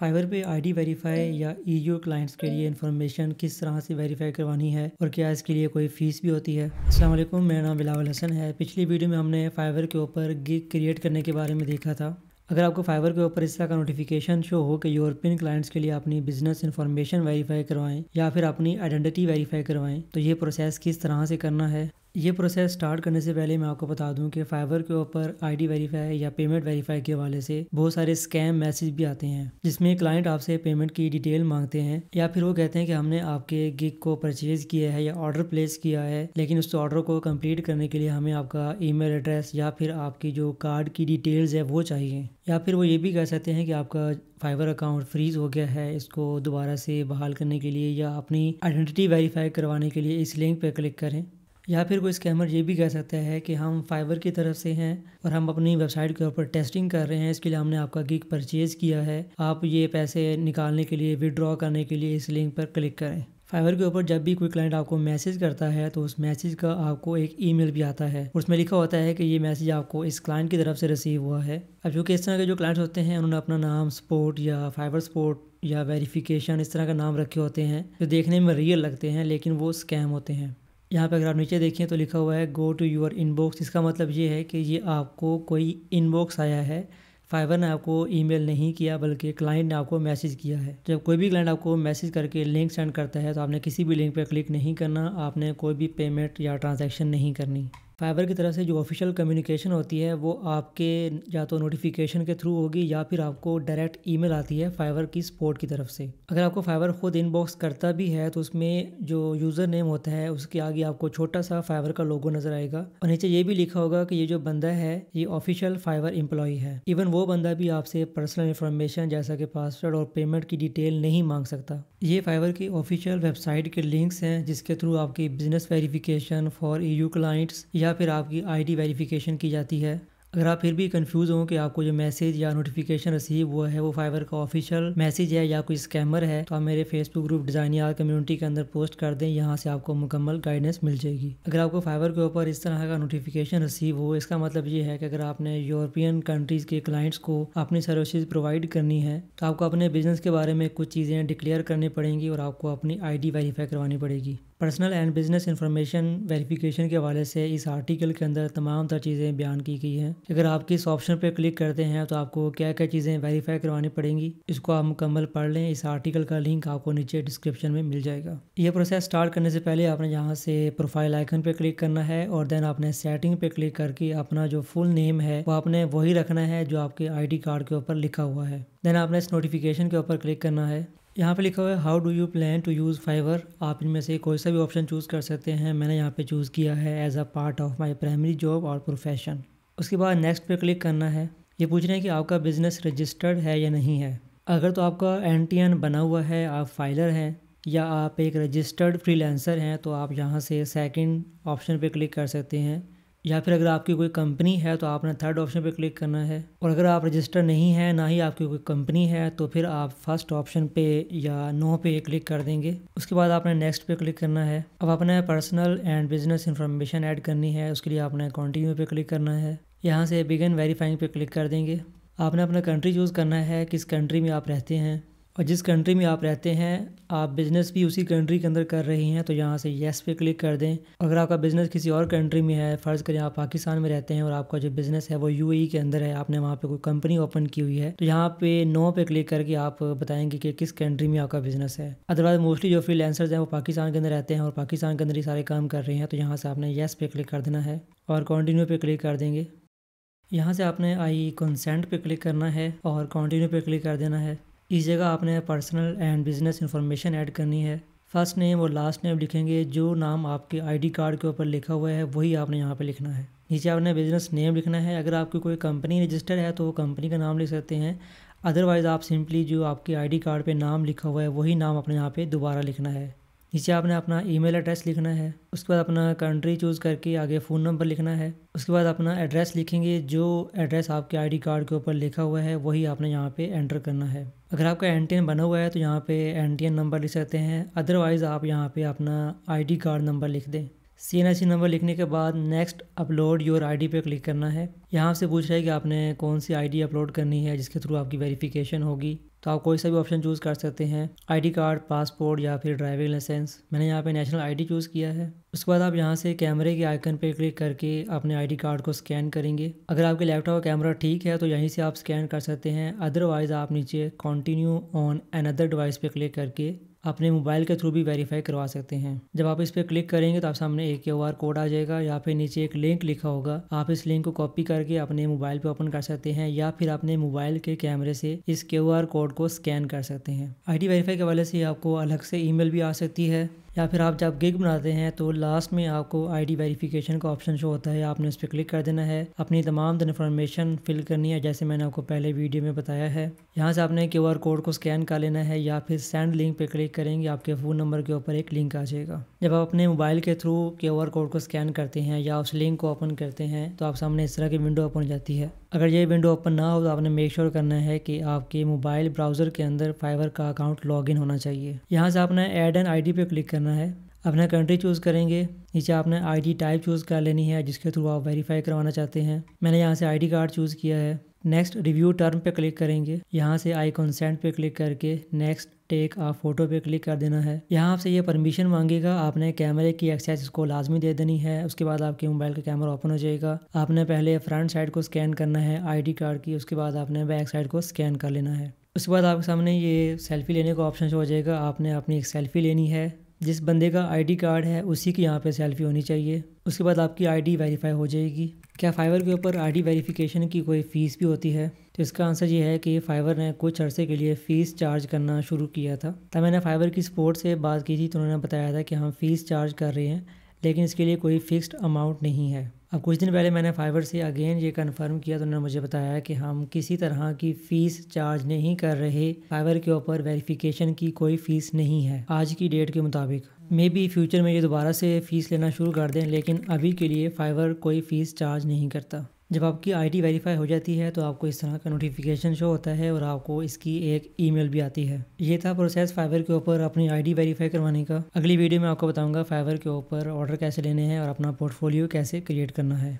fibre پہ آئی D verify یا ای U clients کے لیے انفارمیشن کس طرح سے ویریفائی کروانی ہے اور کیا اس کے لیے کوئی فیس بھی ہوتی ہے السلام علیکم میرا نام بلاول حسن ہے پچھلی ویڈیو میں ہم نے فائبر کے اوپر گگ کریٹ کرنے کے بارے میں دیکھا تھا اگر آپ کو فائبر کے اوپر اس طرح کا نوٹیفیکیشن شو ہو کہ یورپین کلائنٹس کے لیے اپنی بزنس انفارمیشن ویریفائی کروائیں یا پھر اپنی آئیڈنٹی ویریفائی کروائیں تو یہ پروسیس کس طرح سے کرنا ہے یہ پروسیس سٹارٹ کرنے سے پہلے میں آپ کو بتا دوں کہ فائبر کے اوپر آئی ڈی ویریفائی یا پیمنٹ ویریفائی کے حوالے سے بہت سارے اسکیم میسیج بھی آتے ہیں جس میں کلائنٹ آپ سے پیمنٹ کی ڈیٹیل مانگتے ہیں یا پھر وہ کہتے ہیں کہ ہم نے آپ کے گگ کو پرچیز کیا ہے یا آرڈر پلیس کیا ہے لیکن اس آرڈر کو کمپلیٹ کرنے کے لیے ہمیں آپ کا ای میل ایڈریس یا پھر آپ کی جو کارڈ کی ڈیٹیلز ہے وہ چاہیے یا پھر وہ یہ بھی کہہ سکتے ہیں کہ آپ کا فائبر اکاؤنٹ فریز ہو گیا ہے اس کو دوبارہ سے بحال کرنے کے لیے یا اپنی آئیڈنٹی ویریفائی کروانے کے لیے اس لنک پہ کلک کریں یا پھر کوئی اسکیمر یہ بھی کہہ سکتا ہے کہ ہم فائبر کی طرف سے ہیں اور ہم اپنی ویب سائٹ کے اوپر ٹیسٹنگ کر رہے ہیں اس کے لیے ہم نے آپ کا گیک پرچیز کیا ہے آپ یہ پیسے نکالنے کے لیے وڈرا کرنے کے لیے اس لنک پر کلک کریں فائبر کے اوپر جب بھی کوئی کلائنٹ آپ کو میسیج کرتا ہے تو اس میسیج کا آپ کو ایک ای میل بھی آتا ہے اس میں لکھا ہوتا ہے کہ یہ میسیج آپ کو اس کلائنٹ کی طرف سے رسیو ہوا ہے اب چونکہ اس طرح کے جو کلائنٹس ہوتے ہیں انہوں نے اپنا نام سپورٹ یا فائبر سپورٹ یا ویریفیکیشن اس طرح کا نام رکھے ہوتے ہیں جو دیکھنے میں ریئل لگتے ہیں لیکن وہ اسکیم ہوتے ہیں یہاں پہ اگر آپ نیچے دیکھیں تو لکھا ہوا ہے go to your inbox اس کا مطلب یہ ہے کہ یہ آپ کو کوئی ان باکس آیا ہے فائیور نے آپ کو ای میل نہیں کیا بلکہ کلائنٹ نے آپ کو میسیج کیا ہے جب کوئی بھی کلائنٹ آپ کو میسیج کر کے لنک سینڈ کرتا ہے تو آپ نے کسی بھی لنک پہ کلک نہیں کرنا آپ نے کوئی بھی پیمنٹ یا ٹرانزیکشن نہیں کرنی فائبر کی طرف سے جو آفیشیل کمیونیکیشن ہوتی ہے وہ آپ کے یا تو نوٹیفیکیشن کے تھرو ہوگی یا پھر آپ کو ڈائریکٹ ای میل آتی ہے فائبر کی سپورٹ کی طرف سے اگر آپ کو فائبر خود ان باکس کرتا بھی ہے تو اس میں جو یوزر نیم ہوتا ہے اس کے آگے آپ کو چھوٹا سا فائبر کا لوگو نظر آئے گا اور نیچے یہ بھی لکھا ہوگا کہ یہ جو بندہ ہے یہ آفیشیل فائبر امپلائی ہے ایون وہ بندہ بھی آپ سے پرسنل انفارمیشن جیسا کہ پاسورڈ اور پیمنٹ کی ڈیٹیل نہیں مانگ سکتا یہ فائبر کی آفیشیل ویب سائٹ کے لنکس ہیں جس کے تھرو آپ کی business verification for E U clients یا پھر آپ کی آئی ڈی ویریفیکیشن کی جاتی ہے اگر آپ پھر بھی کنفیوز ہوں کہ آپ کو جو میسیج یا نوٹیفیکیشن رسیو ہوا ہے وہ فائبر کا آفیشل میسیج ہے یا کوئی اسکیمر ہے تو آپ میرے Facebook group designer community کے اندر پوسٹ کر دیں یہاں سے آپ کو مکمل گائیڈنس مل جائے گی اگر آپ کو فائبر کے اوپر اس طرح کا نوٹیفیکیشن رسیو ہو اس کا مطلب یہ ہے کہ اگر آپ نے یورپین کنٹریز کے کلائنٹس کو اپنی سروسز پرووائڈ کرنی ہے تو آپ کو اپنے بزنس کے بارے میں کچھ چیزیں ڈکلیئر کرنی پڑیں گی اور آپ کو اپنی آئی ڈی ویریفائی کروانی پڑے گی personal and business information verification کے حوالے سے اس آرٹیکل کے اندر تمام تر چیزیں بیان کی گئی ہیں اگر آپ کس آپشن پہ کلک کرتے ہیں تو آپ کو کیا کیا چیزیں ویریفائی کروانی پڑیں گی اس کو آپ مکمل پڑھ لیں اس آرٹیکل کا لنک آپ کو نیچے ڈسکرپشن میں مل جائے گا یہ پروسیس اسٹارٹ کرنے سے پہلے آپ نے یہاں سے پروفائل آئکن پہ کلک کرنا ہے اور دین آپ نے سیٹنگ پہ کلک کر کے اپنا جو فل نیم ہے وہ آپ نے وہی رکھنا ہے جو آپ کے آئی ڈی کارڈ کے اوپر لکھا ہوا ہے دین آپ نے اس نوٹیفیکیشن کے اوپر کلک کرنا ہے یہاں پہ لکھا ہوا ہے how do you plan to use Fiverr آپ ان میں سے کوئی سا بھی آپشن چوز کر سکتے ہیں میں نے یہاں پہ چوز کیا ہے as a part of my primary job اور پروفیشن اس کے بعد نیکسٹ پہ کلک کرنا ہے یہ پوچھ رہے ہیں کہ آپ کا بزنس رجسٹرڈ ہے یا نہیں ہے اگر تو آپ کا این ٹی این بنا ہوا ہے آپ فائلر ہیں یا آپ ایک رجسٹرڈ فری لینسر ہیں تو آپ یہاں سے سیکنڈ آپشن پہ کلک کر سکتے ہیں یا پھر اگر آپ کی کوئی کمپنی ہے تو آپ نے تھرڈ آپشن پہ کلک کرنا ہے اور اگر آپ رجسٹر نہیں ہیں نہ ہی آپ کی کوئی کمپنی ہے تو پھر آپ فرسٹ آپشن پہ یا نو پہ کلک کر دیں گے اس کے بعد آپ نے نیکسٹ پہ کلک کرنا ہے اب آپ نے personal and business information add کرنی ہے اس کے لیے آپ نے کنٹینیو پہ کلک کرنا ہے یہاں سے بگن ویریفائنگ پہ کلک کر دیں گے آپ نے اپنا کنٹری چوز کرنا ہے کس کنٹری میں آپ رہتے ہیں اور جس کنٹری میں آپ رہتے ہیں آپ بزنس بھی اسی کنٹری کے اندر کر رہی ہیں تو یہاں سے یس پہ کلک کر دیں اگر آپ کا بزنس کسی اور کنٹری میں ہے فرض کریں آپ پاکستان میں رہتے ہیں اور آپ کا جو بزنس ہے وہ یو اے ای کے اندر ہے آپ نے وہاں پہ کوئی کمپنی اوپن کی ہوئی ہے تو یہاں پہ نو پہ کلک کر کے آپ بتائیں گے کہ کس کنٹری میں آپ کا بزنس ہے ادروائز موسٹلی جو فری لینسرز ہیں وہ پاکستان کے اندر رہتے ہیں اور پاکستان کے اندر ہی سارے کام کر رہے ہیں تو یہاں سے آپ نے یس پہ کلک کر دینا ہے اور کنٹینیو پہ کلک کر دیں گے یہاں سے آپ نے آئی کنسینٹ پہ کلک کرنا ہے اور کنٹینیو پہ کلک کر دینا ہے اس جگہ آپ نے personal and business information add کرنی ہے فرسٹ نیم اور لاسٹ نیم لکھیں گے جو نام آپ کے آئی ڈی کارڈ کے اوپر لکھا ہوا ہے وہی آپ نے یہاں پہ لکھنا ہے نیچے آپ نے بزنس نیم لکھنا ہے اگر آپ کی کوئی کمپنی رجسٹر ہے تو وہ کمپنی کا نام لکھ سکتے ہیں ادر وائز آپ سمپلی جو آپ کے آئی ڈی کارڈ پہ نام لکھا ہوا ہے وہی نام آپ نے یہاں پہ دوبارہ لکھنا ہے نیچے آپ نے اپنا ای میل ایڈریس لکھنا ہے اس کے بعد اپنا کنٹری چوز کر کے آگے فون نمبر لکھنا ہے اس کے بعد اپنا ایڈریس لکھیں گے جو ایڈریس آپ کے آئی ڈی کارڈ کے اوپر لکھا ہوا ہے وہی آپ نے یہاں پہ انٹر کرنا ہے اگر آپ کا این ٹی این بنا ہوا ہے تو یہاں پہ این ٹی این نمبر لکھ سکتے ہیں ادروائز آپ یہاں پہ اپنا آئی ڈی کارڈ نمبر لکھ دیں سی این آئی سی نمبر لکھنے کے بعد next upload your I D پہ کلک کرنا ہے یہاں سے پوچھ رہے ہے کہ آپ نے کون سی آئی ڈی اپلوڈ کرنی ہے جس کے تھرو آپ کی ویریفیکیشن ہوگی تو آپ کوئی سا بھی آپشن چوز کر سکتے ہیں آئی ڈی کارڈ پاسپورٹ یا پھر ڈرائیونگ لائسنس میں نے یہاں پہ نیشنل آئی ڈی چوز کیا ہے اس کے بعد آپ یہاں سے کیمرے کے آئکن پہ کلک کر کے اپنے آئی ڈی کارڈ کو اسکین کریں گے اگر آپ کے لیپ ٹاپ کا ٹھیک ہے تو یہیں سے آپ اسکین کر سکتے ہیں ادر وائز آپ نیچے continue on another device پہ کلک کر کے اپنے موبائل کے تھرو بھی ویریفائی کروا سکتے ہیں جب آپ اس پہ کلک کریں گے تو آپ سامنے ایک کیو آر کوڈ آ جائے گا یا پھر نیچے ایک لنک لکھا ہوگا آپ اس لنک کو کاپی کر کے اپنے موبائل پہ اوپن کر سکتے ہیں یا پھر اپنے موبائل کے کیمرے سے اس کیو آر کوڈ کو اسکین کر سکتے ہیں آئی ڈی ویریفائی کے حوالے سے آپ کو الگ سے ای میل بھی آ سکتی ہے یا پھر آپ جب گگ بناتے ہیں تو لاسٹ میں آپ کو آئی ڈی ویریفیکیشن کا آپشن شو ہوتا ہے آپ نے اس پہ کلک کر دینا ہے اپنی تمام انفارمیشن فل کرنی ہے جیسے میں نے آپ کو پہلے ویڈیو میں بتایا ہے یہاں سے آپ نے کیو آر کوڈ کو سکین کر لینا ہے یا پھر سینڈ لنک پہ کلک کریں گے آپ کے فون نمبر کے اوپر ایک لنک آ جائے گا جب آپ اپنے موبائل کے تھرو کیو آر کوڈ کو سکین کرتے ہیں یا اس لنک کو اوپن کرتے ہیں تو آپ سامنے اس طرح کی ونڈو اوپن ہو جاتی ہے اگر یہ ونڈو اوپن نہ ہو تو آپ نے میک شیور کرنا ہے کہ آپ کے موبائل براؤزر کے اندر فائبر کا اکاؤنٹ لاگ ان ہونا چاہیے یہاں سے آپ نے ایڈ این آئی ڈی پہ کلک کرنا ہے اپنا کنٹری چوز کریں گے نیچے آپ نے آئی ڈی ٹائپ چوز کر لینی ہے جس کے تھرو آپ ویریفائی کروانا چاہتے ہیں میں نے یہاں سے آئی ڈی کارڈ چوز کیا ہے نیکسٹ ریویو ٹرم پہ کلک کریں گے یہاں سے آئی کنسینٹ پہ کلک کر کے نیکسٹ ٹیک آف فوٹو پہ کلک کر دینا ہے یہاں آپ سے یہ پرمیشن مانگے گا آپ نے کیمرے کی ایکسیس اس کو لازمی دے دینی ہے اس کے بعد آپ کے موبائل کا کیمرہ اوپن ہو جائے گا آپ نے پہلے فرنٹ سائڈ کو سکین کرنا ہے آئی ڈی کارڈ کی اس کے بعد آپ نے بیک سائڈ کو سکین کر لینا ہے اس کے بعد آپ کے سامنے یہ سیلفی لینے کا آپشن ہو جائے گا آپ نے اپنی ایک سیلفی لینی ہے جس بندے کا آئی ڈی کارڈ ہے اسی کی یہاں پہ سیلفی ہونی چاہیے اس کے بعد آپ کی آئی ڈی ویریفائی ہو جائے گی کیا فائبر کے اوپر آئی ڈی ویریفیکیشن کی کوئی فیس بھی ہوتی ہے تو اس کا آنسر یہ ہے کہ فائبر نے کچھ عرصے کے لیے فیس چارج کرنا شروع کیا تھا تب میں نے فائبر کی سپورٹ سے بات کی تھی تو انہوں نے بتایا تھا کہ ہم فیس چارج کر رہے ہیں لیکن اس کے لیے کوئی فکسڈ اماؤنٹ نہیں ہے اب کچھ دن پہلے میں نے فائبر سے اگین یہ کنفرم کیا تو انہوں نے مجھے بتایا کہ ہم کسی طرح کی فیس چارج نہیں کر رہے فائبر کے اوپر ویریفیکیشن کی کوئی فیس نہیں ہے آج کی ڈیٹ کے مطابق میں بھی فیوچر میں یہ دوبارہ سے فیس لینا شروع کر دیں لیکن ابھی کے لیے فائبر کوئی فیس چارج نہیں کرتا جب آپ کی آئی ڈی ویریفائی ہو جاتی ہے تو آپ کو اس طرح کا نوٹیفیکیشن شو ہوتا ہے اور آپ کو اس کی ایک ای میل بھی آتی ہے یہ تھا پروسیس فائبر کے اوپر اپنی آئی ڈی ویریفائی کروانے کا اگلی ویڈیو میں آپ کو بتاؤں گا فائبر کے اوپر آرڈر کیسے لینے ہیں اور اپنا پورٹ فولیو کیسے کریٹ کرنا ہے